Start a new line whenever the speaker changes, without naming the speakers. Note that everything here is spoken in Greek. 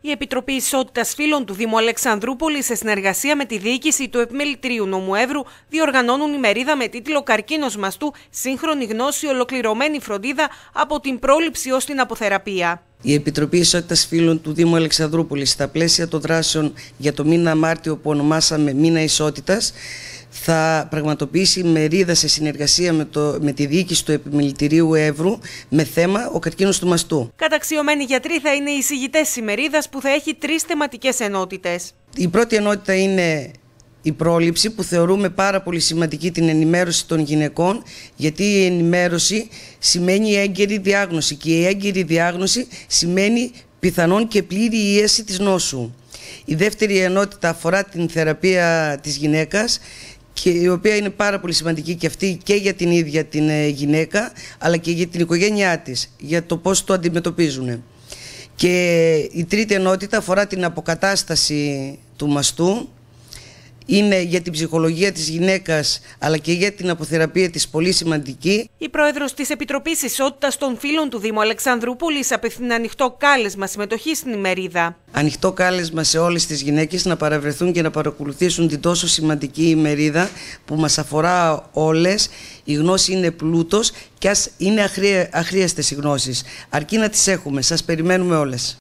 Η Επιτροπή Ισότητας Φίλων του Δήμου Αλεξανδρούπολης, σε συνεργασία με τη διοίκηση του Επιμελητηρίου Νομού Εύρου, διοργανώνουν ημερίδα με τίτλο Καρκίνος Μαστού, σύγχρονη γνώση, ολοκληρωμένη φροντίδα από την πρόληψη ως την αποθεραπεία.
Η Επιτροπή Ισότητας Φίλων του Δήμου Αλεξανδρούπολης, στα πλαίσια των δράσεων για το μήνα Μάρτιο που ονομάσαμε Μήνα Ισότητας, θα πραγματοποιήσει μερίδα σε συνεργασία με, το, με τη διοίκηση του Επιμελητηρίου Εύρου με θέμα ο καρκίνος του μαστού.
Καταξιωμένοι γιατροί θα είναι οι συγητέ της ημερίδας που θα έχει τρεις θεματικές ενότητες.
Η πρώτη ενότητα είναι η πρόληψη που θεωρούμε πάρα πολύ σημαντική την ενημέρωση των γυναικών γιατί η ενημέρωση σημαίνει έγκαιρη διάγνωση και η έγκαιρη διάγνωση σημαίνει πιθανόν και πλήρη ίεση της νόσου. Η δεύτερη ενότητα αφορά την θεραπεία της γυναίκας και η οποία είναι πάρα πολύ σημαντική και αυτή και για την ίδια την ε, γυναίκα αλλά και για την οικογένειά της, για το πώς το αντιμετωπίζουν. Και ε, η τρίτη ενότητα αφορά την αποκατάσταση του μαστού είναι για την ψυχολογία της γυναίκας αλλά και για την αποθεραπεία της πολύ σημαντική. Η πρόεδρος
της Επιτροπής Ισότητας των Φίλων του Δήμου Αλεξανδρούπολης απευθύνει ανοιχτό κάλεσμα συμμετοχή στην ημερίδα.
Ανοιχτό κάλεσμα σε όλες τις γυναίκες να παραβρεθούν και να παρακολουθήσουν την τόσο σημαντική ημερίδα που μας αφορά όλες. Η γνώση είναι πλούτος και ας είναι αχρία, οι γνώσεις. Αρκεί να τις έχουμε. Σας περιμένουμε όλες.